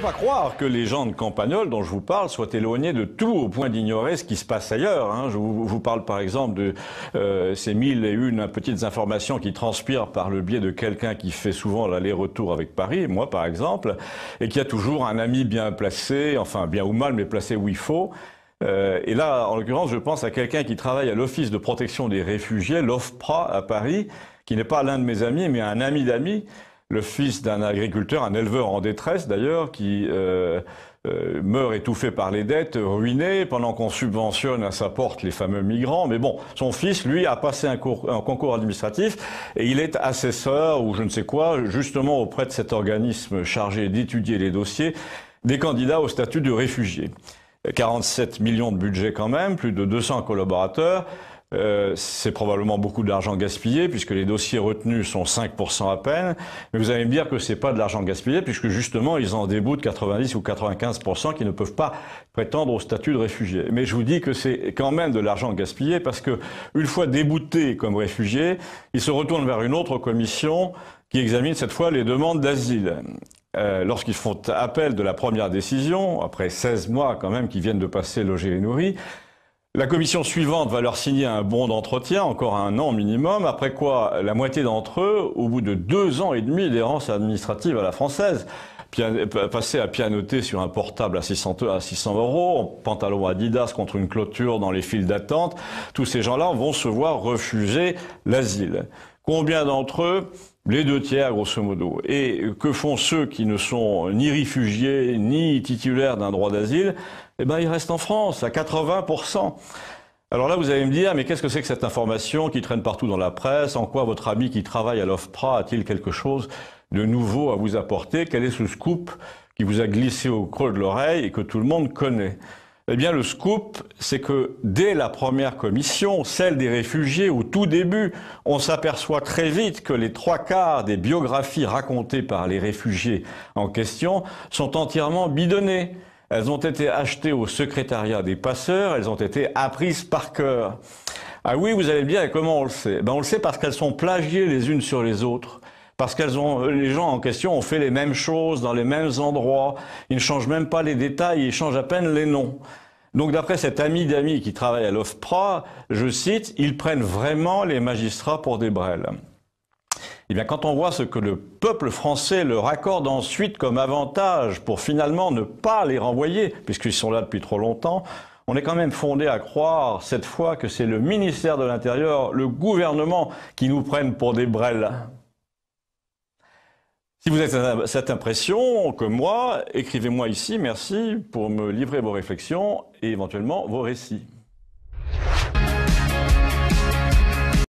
faut pas croire que les gens de Campagnol dont je vous parle soient éloignés de tout au point d'ignorer ce qui se passe ailleurs. Hein. Je vous, parle par exemple de euh, ces mille et une petites informations qui transpirent par le biais de quelqu'un qui fait souvent l'aller-retour avec Paris, moi par exemple, et qui a toujours un ami bien placé, enfin bien ou mal, mais placé où il faut. Euh, et là, en l'occurrence, je pense à quelqu'un qui travaille à l'Office de protection des réfugiés, l'OFPRA à Paris, qui n'est pas l'un de mes amis, mais un ami d'amis le fils d'un agriculteur, un éleveur en détresse d'ailleurs, qui euh, euh, meurt étouffé par les dettes, ruiné, pendant qu'on subventionne à sa porte les fameux migrants. Mais bon, son fils, lui, a passé un, un concours administratif et il est assesseur ou je ne sais quoi, justement auprès de cet organisme chargé d'étudier les dossiers des candidats au statut de réfugié. 47 millions de budget quand même, plus de 200 collaborateurs. Euh, c'est probablement beaucoup d'argent gaspillé, puisque les dossiers retenus sont 5% à peine. Mais vous allez me dire que c'est pas de l'argent gaspillé, puisque justement, ils en déboutent 90 ou 95% qui ne peuvent pas prétendre au statut de réfugié. Mais je vous dis que c'est quand même de l'argent gaspillé, parce que une fois déboutés comme réfugiés, ils se retournent vers une autre commission qui examine cette fois les demandes d'asile. Euh, lorsqu'ils font appel de la première décision, après 16 mois quand même qu'ils viennent de passer logés et nourris, la commission suivante va leur signer un bon d'entretien, encore un an minimum, après quoi la moitié d'entre eux, au bout de deux ans et demi d'errance administrative à la française, passer à pianoter sur un portable à 600, à 600 euros, en pantalon Adidas contre une clôture dans les files d'attente, tous ces gens-là vont se voir refuser l'asile. Combien d'entre eux Les deux tiers, grosso modo. Et que font ceux qui ne sont ni réfugiés, ni titulaires d'un droit d'asile Eh bien, ils restent en France, à 80%. Alors là, vous allez me dire, mais qu'est-ce que c'est que cette information qui traîne partout dans la presse En quoi votre ami qui travaille à l'OFPRA a-t-il quelque chose de nouveau à vous apporter Quel est ce scoop qui vous a glissé au creux de l'oreille et que tout le monde connaît eh bien, le scoop, c'est que dès la première commission, celle des réfugiés, au tout début, on s'aperçoit très vite que les trois quarts des biographies racontées par les réfugiés en question sont entièrement bidonnées. Elles ont été achetées au secrétariat des passeurs, elles ont été apprises par cœur. Ah oui, vous allez bien et comment on le sait ben, On le sait parce qu'elles sont plagiées les unes sur les autres parce qu'elles ont, euh, les gens en question ont fait les mêmes choses dans les mêmes endroits. Ils ne changent même pas les détails, ils changent à peine les noms. Donc d'après cet ami d'amis qui travaille à l'OFPRA, je cite, ils prennent vraiment les magistrats pour des brels. Eh bien, quand on voit ce que le peuple français leur accorde ensuite comme avantage pour finalement ne pas les renvoyer, puisqu'ils sont là depuis trop longtemps, on est quand même fondé à croire cette fois que c'est le ministère de l'Intérieur, le gouvernement qui nous prennent pour des brels. Si vous êtes cette impression, comme moi, écrivez-moi ici, merci, pour me livrer vos réflexions et éventuellement vos récits.